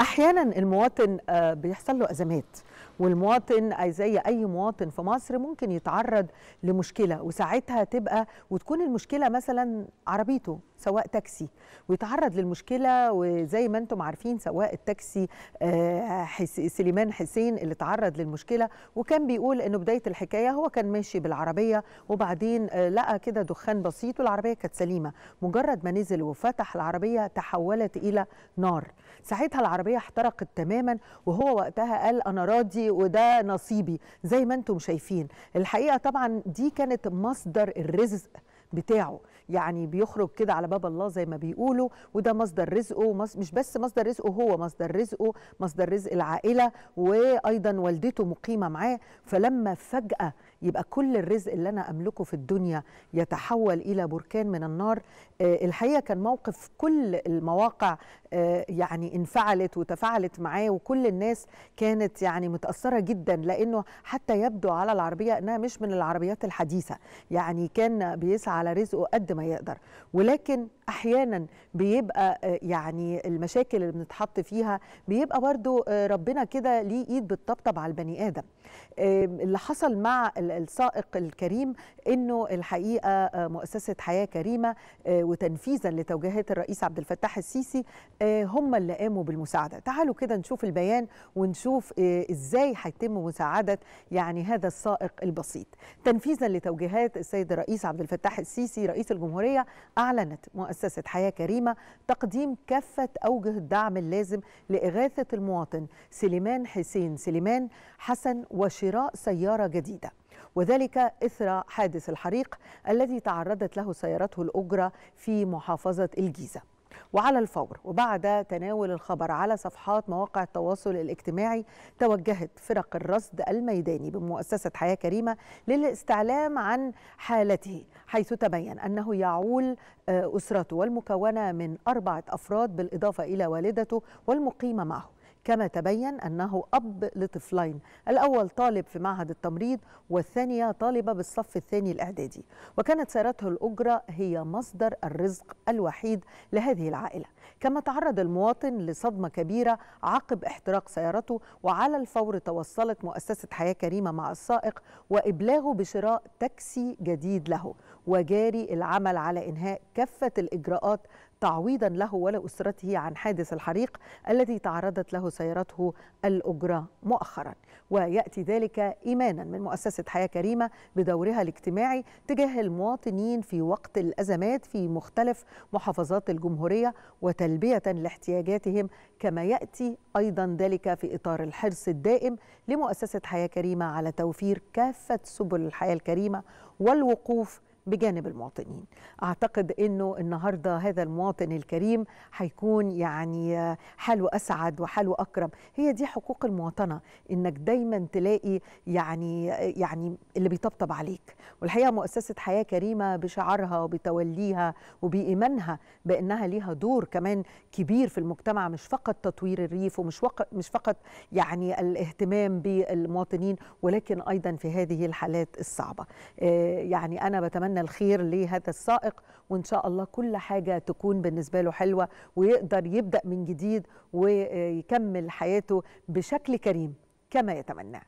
احيانا المواطن آه، بيحصل له ازمات والمواطن زي اي مواطن في مصر ممكن يتعرض لمشكله وساعتها تبقى وتكون المشكله مثلا عربيته سواء تاكسي ويتعرض للمشكله وزي ما انتم عارفين سواء التاكسي آه، سليمان حسين اللي تعرض للمشكله وكان بيقول انه بدايه الحكايه هو كان ماشي بالعربيه وبعدين آه، لقى كده دخان بسيط والعربيه كانت سليمه مجرد ما نزل وفتح العربيه تحولت الى نار ساعتها العربيه احترقت تماما وهو وقتها قال انا راضي وده نصيبي زي ما انتم شايفين الحقيقه طبعا دي كانت مصدر الرزق بتاعه يعني بيخرج كده على باب الله زي ما بيقولوا وده مصدر رزقه مش بس مصدر رزقه هو مصدر رزقه مصدر رزق العائله وايضا والدته مقيمه معاه فلما فجاه يبقى كل الرزق اللي انا املكه في الدنيا يتحول الى بركان من النار آه، الحقيقه كان موقف كل المواقع آه، يعني انفعلت وتفاعلت معاه وكل الناس كانت يعني متاثره جدا لانه حتى يبدو على العربيه انها مش من العربيات الحديثه يعني كان بيسعى على رزقه قد ما يقدر ولكن احيانا بيبقى آه، يعني المشاكل اللي بنتحط فيها بيبقى برضو آه، ربنا كده ليه ايد بتطبطب على البني ادم اللي حصل مع السائق الكريم انه الحقيقه آه، مؤسسه حياه كريمه وتنفيذا لتوجيهات الرئيس عبد الفتاح السيسي هم اللي قاموا بالمساعده تعالوا كده نشوف البيان ونشوف ازاي هيتم مساعده يعني هذا السائق البسيط تنفيذا لتوجيهات السيد الرئيس عبد الفتاح السيسي السيسي رئيس الجمهورية أعلنت مؤسسة حياة كريمة تقديم كافة أوجه الدعم اللازم لإغاثة المواطن سليمان حسين سليمان حسن وشراء سيارة جديدة وذلك إثر حادث الحريق الذي تعرضت له سيارته الأجرة في محافظة الجيزة وعلى الفور وبعد تناول الخبر على صفحات مواقع التواصل الاجتماعي توجهت فرق الرصد الميداني بمؤسسة حياة كريمة للاستعلام عن حالته حيث تبين أنه يعول آه، أسرته والمكونة من أربعة أفراد بالإضافة إلى والدته والمقيمة معه كما تبين أنه أب لطفلين الأول طالب في معهد التمريض والثانية طالبة بالصف الثاني الإعدادي وكانت سيارته الأجرة هي مصدر الرزق الوحيد لهذه العائلة كما تعرض المواطن لصدمة كبيرة عقب احتراق سيارته وعلى الفور توصلت مؤسسة حياة كريمة مع السائق وإبلاغه بشراء تاكسي جديد له وجاري العمل على إنهاء كافة الإجراءات تعويضا له ولأسرته عن حادث الحريق الذي تعرضت له سيارته الأجرة مؤخرا ويأتي ذلك إيمانا من مؤسسة حياة كريمة بدورها الاجتماعي تجاه المواطنين في وقت الأزمات في مختلف محافظات الجمهورية وتلبية لاحتياجاتهم كما يأتي أيضا ذلك في إطار الحرص الدائم لمؤسسة حياة كريمة على توفير كافة سبل الحياة الكريمة والوقوف بجانب المواطنين أعتقد أنه النهاردة هذا المواطن الكريم هيكون يعني حاله أسعد وحاله أكرم هي دي حقوق المواطنة أنك دايما تلاقي يعني يعني اللي بيطبطب عليك والحقيقة مؤسسة حياة كريمة بشعارها وبتوليها وبإيمانها بأنها ليها دور كمان كبير في المجتمع مش فقط تطوير الريف ومش وق... مش فقط يعني الاهتمام بالمواطنين ولكن أيضا في هذه الحالات الصعبة آه، يعني أنا بتمنى الخير لهذا السائق وإن شاء الله كل حاجة تكون بالنسبة له حلوة ويقدر يبدأ من جديد ويكمل حياته بشكل كريم كما يتمناه